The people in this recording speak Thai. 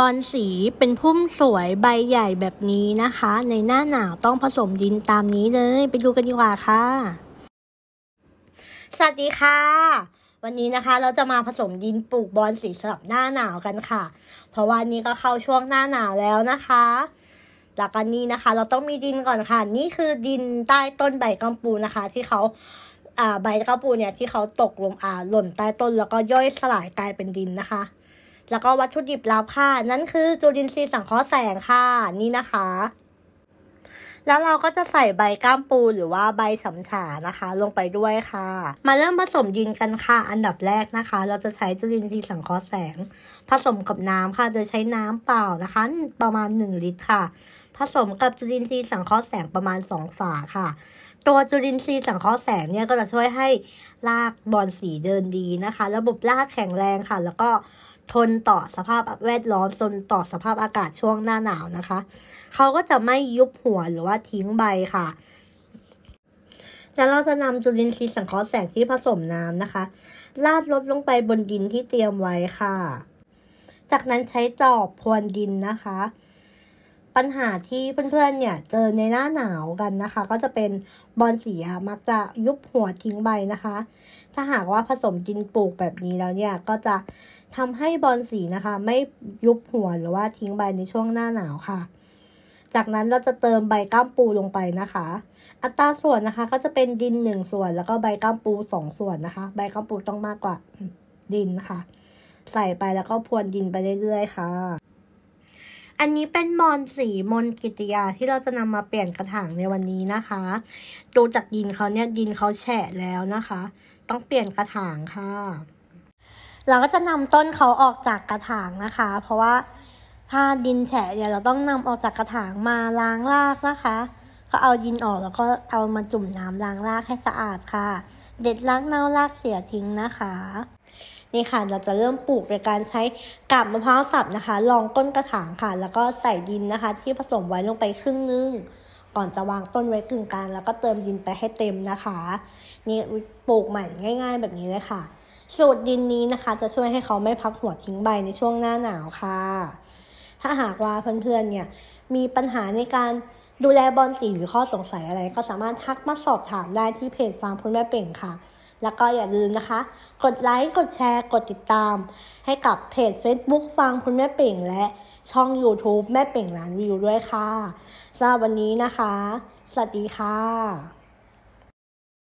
บอนสีเป็นพุ่มสวยใบใหญ่แบบนี้นะคะ ในหน้าหนาวต้องผสมดินตามนี้เลยไปดูกันดีกว่าค่ะ สวัสดีค่ะ วันนี้นะคะเราจะมาผสมดินปลูกบอนสีสำหรับหน้าหนาวกันค่ะ เพราะวันนี้ก็เข้าช่วงหน้าหนาวแล้วนะคะ หลักการนี้นะคะ เราต้องมีดินก่อนค่ะ นี่คือดินใต้ต้นใบกัมปูนะคะ ที่เขาใบกัมปูเนี่ยที่เขาตกลงอ่าหล่นใต้ต้นแล้วก็ย่อยสลายกลายเป็นดินนะคะแล้วก็วัตถุดิบลับค่ะ นั่นคือ จุลินทรีย์สังเคราะห์แสงค่ะ นี่นะคะ แล้วเราก็จะใส่ใบก้ามปูหรือว่าใบสำฉานะคะ ลงไปด้วยค่ะ มาเริ่มผสมดินกันค่ะ อันดับแรกนะคะ เราจะใช้จุลินทรีย์สังเคราะห์แสง ผสมกับน้ำค่ะ โดยใช้น้ำเปล่านะคะ ประมาณ1ลิตรค่ะ ผสมกับจุลินทรีย์สังเคราะห์แสงประมาณ2ฝาค่ะ ตัวจุลินทรีย์สังเคราะห์แสงเนี่ยก็จะช่วยให้รากบอลสีเดินดีนะคะ ระบบรากแข็งแรงค่ะ แล้วก็ทนต่อสภาพแวดล้อม ทนต่อสภาพอากาศช่วงหน้าหนาวนะคะ เขาก็จะไม่ยุบหัวหรือว่าทิ้งใบค่ะ แล้วเราจะนำจุลินทรีย์สังเคราะห์แสงที่ผสมน้ำนะคะ ลาดลดลงไปบนดินที่เตรียมไว้ค่ะ จากนั้นใช้จอบพวนดินนะคะปัญหาที่เพื่อนๆ เนี่ยเจอในหน้าหนาวกันนะคะ ก็จะเป็นบอลสีมักจะยุบหัวทิ้งใบนะคะ ถ้าหากว่าผสมดินปลูกแบบนี้แล้วเนี่ยก็จะทำให้บอลสีนะคะ ไม่ยุบหัวหรือว่าทิ้งใบในช่วงหน้าหนาวค่ะ จากนั้นเราจะเติมใบก้ามปูลงไปนะคะ อัตราส่วนนะคะ ก็จะเป็นดินหนึ่งส่วนแล้วก็ใบก้ามปูสองส่วนนะคะ ใบก้ามปูต้องมากกว่า ดินนะคะใส่ไปแล้วก็พรวนดินไปเรื่อยๆ ค่ะอันนี้เป็นมอนสีมนกิตยาที่เราจะนำมาเปลี่ยนกระถางในวันนี้นะคะดูจากดินเขาเนี่ยดินเขาแฉะแล้วนะคะ ต้องเปลี่ยนกระถางค่ะ เราก็จะนำต้นเขาออกจากกระถางนะคะ เพราะว่าถ้าดินแฉะเนี่ยเราต้องนำออกจากกระถางมาล้างรากนะคะก็เอาดินออกแล้วก็เอามาจุ่มน้ำล้างรากให้สะอาดค่ะ เด็ดรากเน่ารากเสียทิ้งนะคะนี่ค่ะเราจะเริ่มปลูกโดยการใช้กาบมะพร้าวสับนะคะรองก้นกระถางค่ะ แล้วก็ใส่ดินนะคะ ที่ผสมไว้ลงไปครึ่งนึงก่อนจะวางต้นไว้กึ่งกลางแล้วก็เติมดินไปให้เต็มนะคะ นี่ปลูกใหม่ง่าย ๆ แบบนี้เลยค่ะ สูตรดินนี้นะคะ จะช่วยให้เขาไม่พักหัวทิ้งใบในช่วงหน้าหนาวค่ะ ถ้าหากว่าเพื่อนๆเนี่ยมีปัญหาในการดูแลบอลสีหรือข้อสงสัยอะไรก็สามารถทักมาสอบถามได้ที่เพจฟางพมคุณแม่เป่งค่ะ แล้วก็อย่าลืมนะคะ กดไลค์ กดแชร์ กดติดตาม ให้กับเพจ Facebook ฟังคุณแม่เป่งและช่อง YouTube แม่เป่งร้านวิวด้วยค่ะสำหรับวันนี้นะคะ สวัสดีค่ะ